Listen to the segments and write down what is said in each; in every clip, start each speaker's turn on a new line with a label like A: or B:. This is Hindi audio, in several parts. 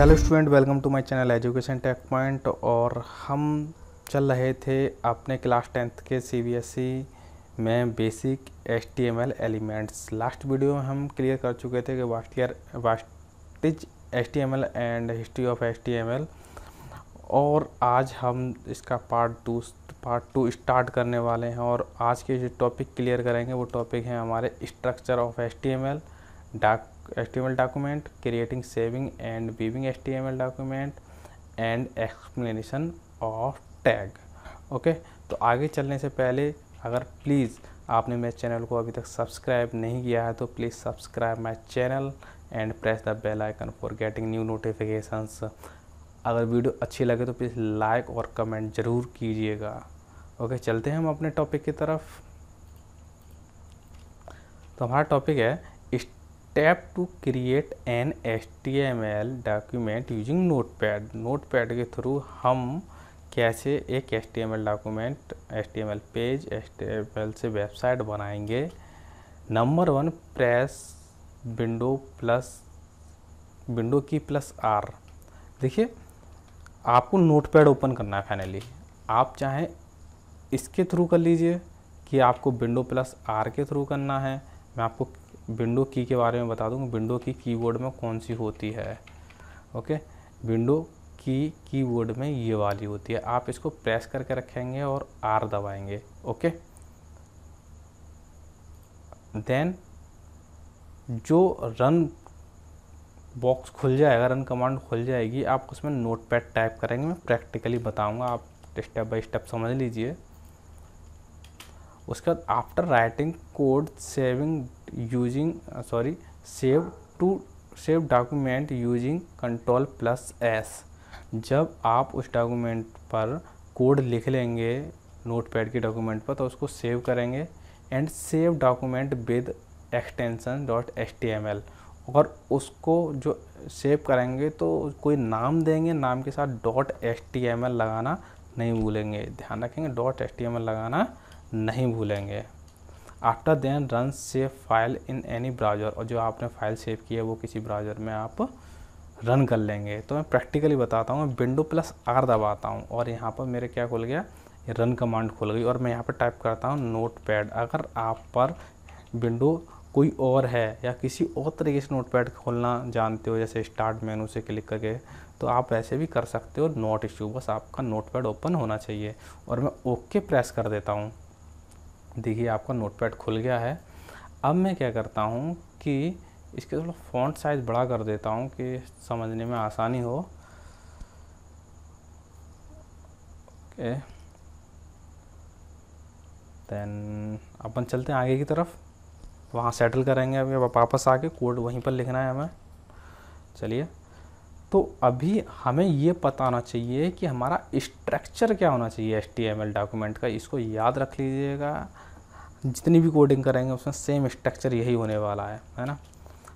A: Hello student welcome to my channel education tech point और हम चल रहे थे अपने क्लास टेंथ के सीबीएसई e में basic HTML elements last video में हम क्लियर कर चुके थे कि वास्ट ईयर वास्टिज H and history of HTML और आज हम इसका part two part two start करने वाले हैं और आज के जो टॉपिक क्लियर करेंगे वो टॉपिक हैं हमारे स्ट्रक्चर ऑफ एच टी डाक HTML document, creating, saving and viewing HTML document and explanation of tag. Okay okay? तो आगे चलने से पहले अगर प्लीज़ आपने मेरे चैनल को अभी तक सब्सक्राइब नहीं किया है तो please subscribe my channel and press the bell icon for getting new notifications अगर वीडियो अच्छी लगे तो प्लीज़ लाइक और कमेंट ज़रूर कीजिएगा ओके okay, चलते हैं हम अपने टॉपिक की तरफ तो हमारा टॉपिक है tap to create an H T M L document using notepad notepad के थ्रू हम कैसे एक H T M L document H T M L page H T M L से वेबसाइट बनाएंगे number one press window plus window की प्लस आर देखिए आपको नोट पैड ओपन करना है फाइनली आप चाहें इसके थ्रू कर लीजिए कि आपको विंडो प्लस आर के थ्रू करना है मैं आपको विंडो की के बारे में बता दूँ विंडो की कीबोर्ड में कौन सी होती है ओके विंडो की कीबोर्ड में ये वाली होती है आप इसको प्रेस करके रखेंगे और आर दबाएंगे ओके देन जो रन बॉक्स खुल जाएगा रन कमांड खुल जाएगी आप उसमें नोट पैड टाइप करेंगे मैं प्रैक्टिकली बताऊंगा आप स्टेप बाय स्टेप समझ लीजिए उसके बाद after writing code saving using uh, sorry save to save document using control plus S जब आप उस डॉक्यूमेंट पर कोड लिख लेंगे नोटपैड के डॉक्यूमेंट पर तो उसको सेव करेंगे and save document with extension dot H T M L और उसको जो सेव करेंगे तो कोई नाम देंगे नाम के साथ dot H T M L लगाना नहीं भूलेंगे ध्यान रखेंगे dot H T M L लगाना नहीं भूलेंगे after then run save file in any browser और जो आपने फाइल सेव की है वो किसी ब्राउज़र में आप रन कर लेंगे तो मैं प्रैक्टिकली बताता हूँ मैं विंडो प्लस आर दबाता हूँ और यहाँ पर मेरे क्या खुल गया रन कमांड खुल गई और मैं यहाँ पर टाइप करता हूँ नोट पैड अगर आप पर विंडो कोई और है या किसी और तरीके से नोट पैड खोलना जानते हो जैसे स्टार्ट मेनू से क्लिक करके तो आप ऐसे भी कर सकते हो नोट इशू बस आपका नोट पैड ओपन होना चाहिए और मैं ओके प्रेस कर देता हूँ देखिए आपका नोटपैड खुल गया है अब मैं क्या करता हूँ कि इसके थोड़ा फॉन्ट साइज़ बड़ा कर देता हूँ कि समझने में आसानी हो ओके देन अपन चलते हैं आगे की तरफ वहाँ सेटल करेंगे अभी वापस आके कोड वहीं पर लिखना है हमें चलिए तो अभी हमें ये पता होना चाहिए कि हमारा स्ट्रक्चर क्या होना चाहिए एल डॉक्यूमेंट का इसको याद रख लीजिएगा जितनी भी कोडिंग करेंगे उसमें सेम स्ट्रक्चर यही होने वाला है है ना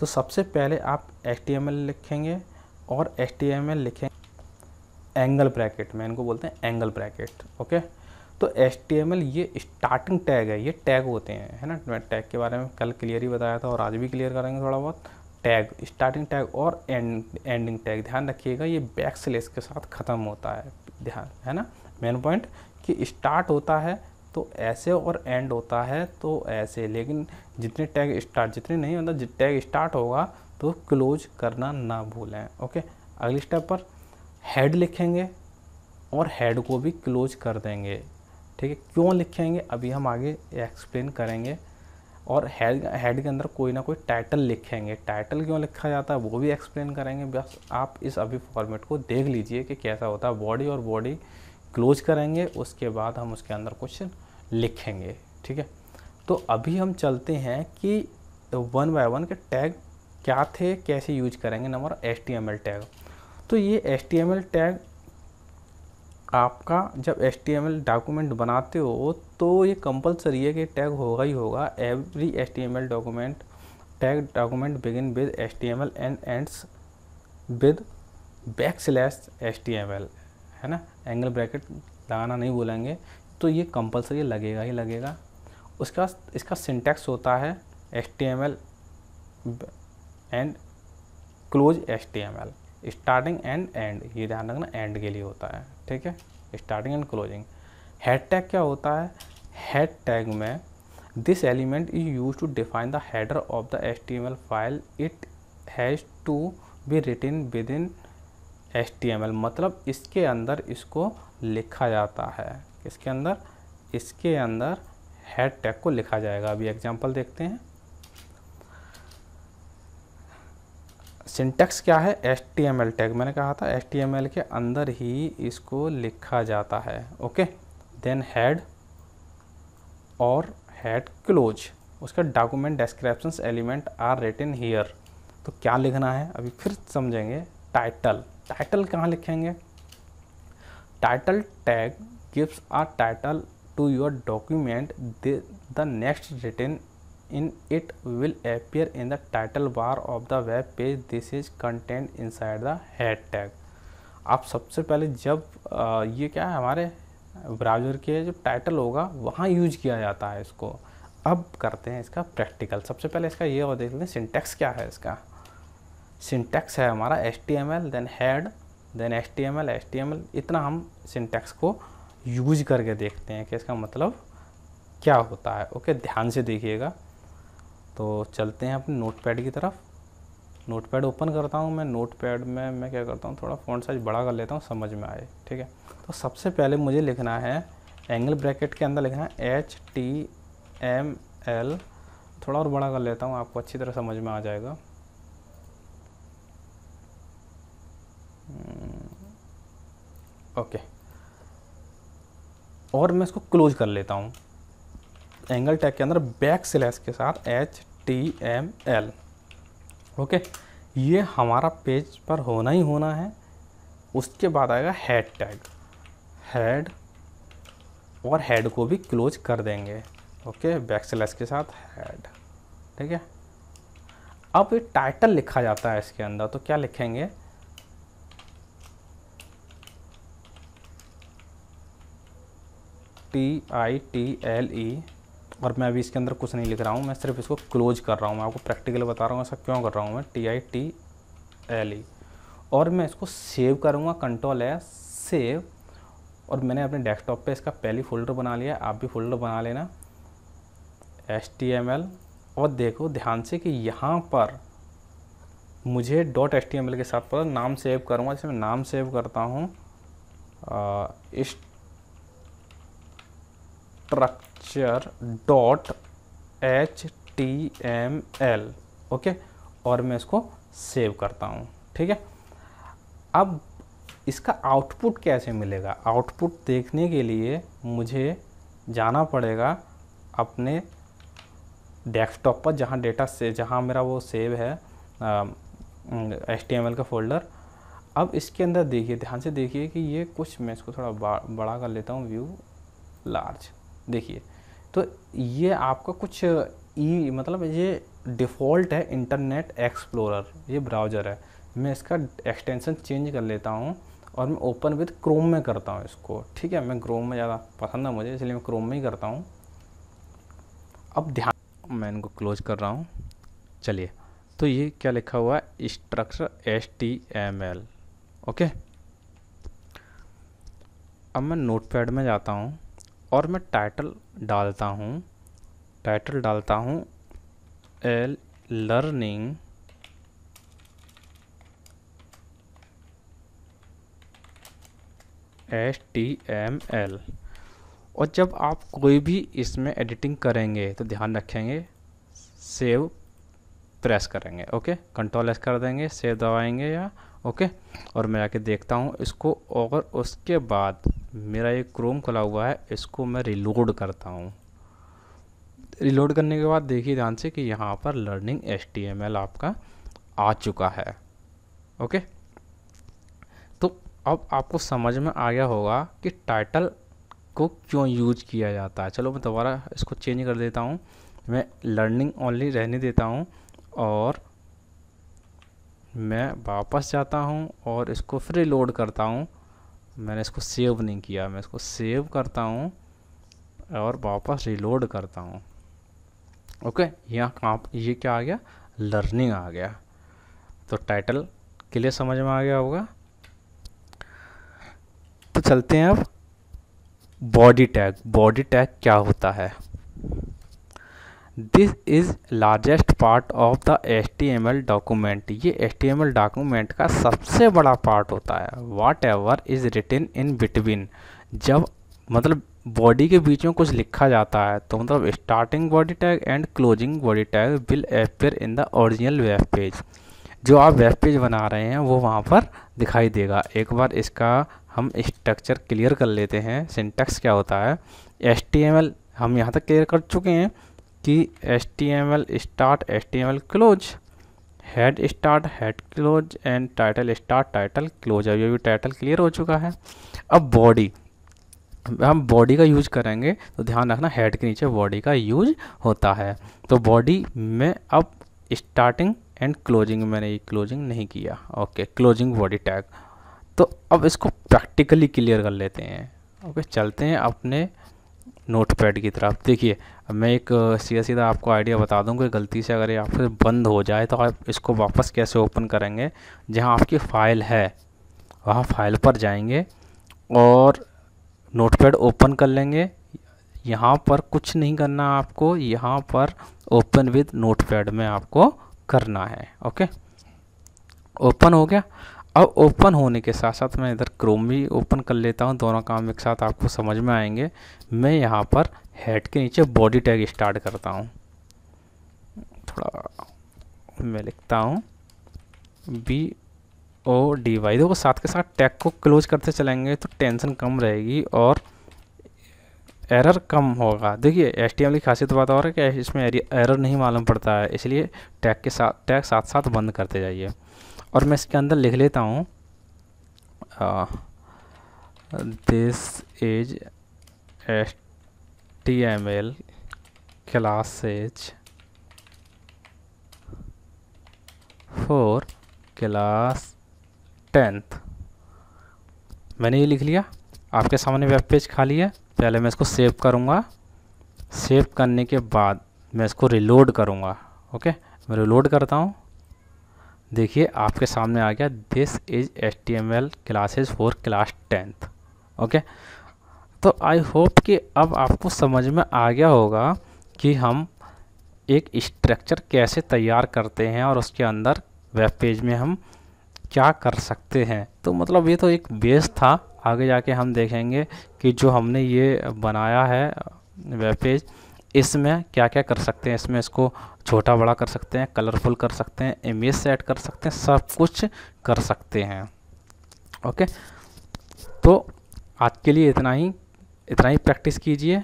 A: तो सबसे पहले आप एल लिखेंगे और एल लिखें एंगल ब्रैकेट में इनको बोलते हैं एंगल ब्रैकेट ओके तो एल ये स्टार्टिंग टैग है ये टैग होते हैं है ना मैं टैग के बारे में कल क्लियर ही बताया था और आज भी क्लियर करेंगे थोड़ा बहुत टैग स्टार्टिंग टैग और एंड एंडिंग टैग ध्यान रखिएगा ये बैक स्लेस के साथ ख़त्म होता है ध्यान है ना मेन पॉइंट कि स्टार्ट होता है तो ऐसे और एंड होता है तो ऐसे लेकिन जितने टैग स्टार्ट जितने नहीं मतलब जित टैग स्टार्ट होगा तो क्लोज करना ना भूलें ओके अगले स्टेप पर हेड लिखेंगे और हेड को भी क्लोज कर देंगे ठीक है क्यों लिखेंगे अभी हम आगे एक्सप्लेन करेंगे और हेड हेड के अंदर कोई ना कोई टाइटल लिखेंगे टाइटल क्यों लिखा जाता है वो भी एक्सप्लेन करेंगे बस आप इस अभी फॉर्मेट को देख लीजिए कि कैसा होता है बॉडी और बॉडी क्लोज करेंगे उसके बाद हम उसके अंदर कुछ लिखेंगे ठीक है तो अभी हम चलते हैं कि वन बाय वन के टैग क्या थे कैसे यूज करेंगे नंबर एस टैग तो ये एस टैग आपका जब एल डॉक्यूमेंट बनाते हो तो ये कंपलसरी है कि टैग होगा ही होगा every L document tag document begin with S T M L and ends with back slash L है ना एंगल ब्रैकेट लगाना नहीं बोलेंगे तो ये कंपलसरी लगेगा ही लगेगा उसका इसका सिंटैक्स होता है S T M L and close S T M L starting and and ये ध्यान रखना एंड के लिए होता है ठीक है starting and closing head tag क्या होता है हेड टैग में this element is use to define the header of the S T M L file it has to be written within S T M L मतलब इसके अंदर इसको लिखा जाता है इसके अंदर इसके अंदर हेड टैग को लिखा जाएगा अभी एग्जाम्पल देखते हैं सिंटेक्स क्या है S T M L tag मैंने कहा था एस टी एम एल के अंदर ही इसको लिखा जाता है ओके देन हैड और हैड क्लोज उसका document description element are written here तो क्या लिखना है अभी फिर समझेंगे टाइटल टाइटल कहाँ लिखेंगे title tag gives our title to your document the next written in it will appear in the title bar of the web page this is contained inside the head tag आप सबसे पहले जब आ, ये क्या है हमारे ब्राउज़र के जो टाइटल होगा वहाँ यूज किया जाता है इसको अब करते हैं इसका प्रैक्टिकल सबसे पहले इसका ये और देख लें सिंटेक्स क्या है इसका सिंटेक्स है हमारा H T M L then head then H T M L H T M L इतना हम सिंटेक्स को यूज करके देखते हैं कि इसका मतलब क्या होता है ओके ध्यान से देखिएगा तो चलते हैं अपने नोटपैड की तरफ नोटपैड ओपन करता हूँ मैं नोटपैड में मैं क्या करता हूँ थोड़ा फ़ॉन्ट साइज बड़ा कर लेता हूँ समझ में आए ठीक है तो सबसे पहले मुझे लिखना है एंगल ब्रैकेट के अंदर लिखना है एच टी एम एल थोड़ा और बड़ा कर लेता हूँ आपको अच्छी तरह समझ में आ जाएगा हम्म, ओके और मैं इसको क्लोज कर लेता हूँ एंगल टैग के अंदर बैक स्लैश के साथ H T M L okay ये हमारा पेज पर होना ही होना है उसके बाद आएगा हेड टैग हेड और हेड को भी क्लोज कर देंगे ओके बैक स्लैश के साथ हेड ठीक है अब ये टाइटल लिखा जाता है इसके अंदर तो क्या लिखेंगे T I T L E और मैं अभी इसके अंदर कुछ नहीं लिख रहा हूँ मैं सिर्फ इसको क्लोज कर रहा हूँ मैं आपको प्रैक्टिकल बता रहा हूँ ऐसा क्यों कर रहा हूँ मैं T I T L E और मैं इसको सेव करूँगा कंट्रोल है सेव और मैंने अपने डेस्कटॉप पे इसका पहली फ़ोल्डर बना लिया आप भी फ़ोल्डर बना लेना एस टी एम एल और देखो ध्यान से कि यहाँ पर मुझे dot S T M L के साथ पर नाम सेव करूँगा जैसे मैं नाम सेव करता हूँ इस structure dot H T M L okay और मैं इसको सेव करता हूँ ठीक है अब इसका आउटपुट कैसे मिलेगा आउटपुट देखने के लिए मुझे जाना पड़ेगा अपने डेस्कटॉप पर जहाँ डेटा से जहाँ मेरा वो सेव है एच का फोल्डर अब इसके अंदर देखिए ध्यान से देखिए कि ये कुछ मैं इसको थोड़ा बड़ा कर लेता हूँ व्यू लार्ज देखिए तो ये आपका कुछ ई मतलब ये डिफ़ॉल्ट है इंटरनेट एक्सप्लोरर ये ब्राउज़र है मैं इसका एक्सटेंशन चेंज कर लेता हूँ और मैं ओपन विद क्रोम में करता हूँ इसको ठीक है मैं क्रोम में ज़्यादा पसंद है मुझे इसलिए मैं क्रोम में ही करता हूँ अब ध्यान मैं इनको क्लोज कर रहा हूँ चलिए तो ये क्या लिखा हुआ है structure S T M L okay अब मैं नोट में जाता हूँ और मैं टाइटल डालता हूँ टाइटल डालता हूँ L learning H T M L और जब आप कोई भी इसमें एडिटिंग करेंगे तो ध्यान रखेंगे सेव प्रेस करेंगे ओके कंट्रोल एस कर देंगे सेव दबाएंगे या ओके और मैं आके देखता हूँ इसको और उसके बाद मेरा ये क्रोम खुला हुआ है इसको मैं रिलोड करता हूँ रिलोड करने के बाद देखिए ध्यान से कि यहाँ पर लर्निंग एस आपका आ चुका है ओके तो अब आपको समझ में आ गया होगा कि टाइटल को क्यों यूज किया जाता है चलो मैं दोबारा इसको चेंज कर देता हूँ मैं लर्निंग ओनली रहने देता हूँ और मैं वापस जाता हूँ और इसको फिर रिलोड करता हूँ मैंने इसको सेव नहीं किया मैं इसको सेव करता हूँ और वापस रिलोड करता हूँ ओके यहाँ कहाँ ये क्या आ गया लर्निंग आ गया तो टाइटल के लिए समझ में आ गया होगा तो चलते हैं अब बॉडी टैग बॉडी टैग क्या होता है this is largest part of the S T M L document ये S T M L document का सबसे बड़ा पार्ट होता है whatever is written in between जब मतलब बॉडी के बीच में कुछ लिखा जाता है तो मतलब starting body tag and closing body tag will appear in the original web page जो आप वेब पेज बना रहे हैं वो वहाँ पर दिखाई देगा एक बार इसका हम स्ट्रक्चर क्लियर कर लेते हैं सिंटेक्स क्या होता है एस हम यहाँ तक क्लियर कर चुके हैं कि S T M L start S T M L close head start head close and title start title close अभी अभी टाइटल क्लियर हो चुका है अब बॉडी हम बॉडी का यूज करेंगे तो ध्यान रखना हेड के नीचे बॉडी का यूज होता है तो बॉडी में अब स्टार्टिंग एंड क्लोजिंग मैंने ये क्लोजिंग नहीं किया ओके क्लोजिंग बॉडी टैग तो अब इसको प्रैक्टिकली क्लियर कर लेते हैं ओके चलते हैं अपने नोट पैड की तरफ देखिए अब मैं एक सीधा सीधा आपको आइडिया बता दूं कि गलती से अगर ये आपसे बंद हो जाए तो आप इसको वापस कैसे ओपन करेंगे जहां आपकी फ़ाइल है वहां फ़ाइल पर जाएंगे और नोटपैड ओपन कर लेंगे यहाँ पर कुछ नहीं करना आपको यहाँ पर ओपन विद नोटपैड में आपको करना है ओके ओपन हो गया अब ओपन होने के साथ साथ मैं इधर क्रोम भी ओपन कर लेता हूँ दोनों काम एक साथ आपको समझ में आएंगे मैं यहाँ पर हेड के नीचे बॉडी टैग स्टार्ट करता हूँ थोड़ा मैं लिखता हूँ बी ओ डी वाई देखो साथ के साथ टैग को क्लोज करते चलेंगे तो टेंशन कम रहेगी और एरर कम होगा देखिए एस टी एम की खासियत बात और है कि इसमें एरर नहीं मालूम पड़ता है इसलिए टैग के साथ टैग साथ साथ बंद करते जाइए और मैं इसके अंदर लिख लेता हूँ this is S T M L classes for class tenth मैंने ये लिख लिया आपके सामने वेब पेज खाली है पहले मैं इसको सेव करूँगा सेव करने के बाद मैं इसको रिलोड करूँगा ओके मैं रिलोड करता हूँ देखिए आपके सामने आ गया this is H T M L classes for class tenth okay तो आई होप कि अब आपको समझ में आ गया होगा कि हम एक स्ट्रक्चर कैसे तैयार करते हैं और उसके अंदर वेब पेज में हम क्या कर सकते हैं तो मतलब ये तो एक बेस था आगे जाके हम देखेंगे कि जो हमने ये बनाया है वेब पेज इसमें क्या क्या कर सकते हैं इसमें इसको छोटा बड़ा कर सकते हैं कलरफुल कर सकते हैं इमेज सेट कर सकते हैं सब कुछ कर सकते हैं ओके तो आज के लिए इतना ही इतना ही प्रैक्टिस कीजिए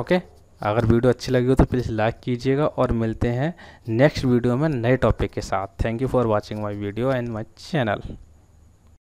A: ओके अगर वीडियो अच्छी लगी हो तो प्लीज़ लाइक कीजिएगा और मिलते हैं नेक्स्ट वीडियो में नए टॉपिक के साथ thank you for watching my video and my channel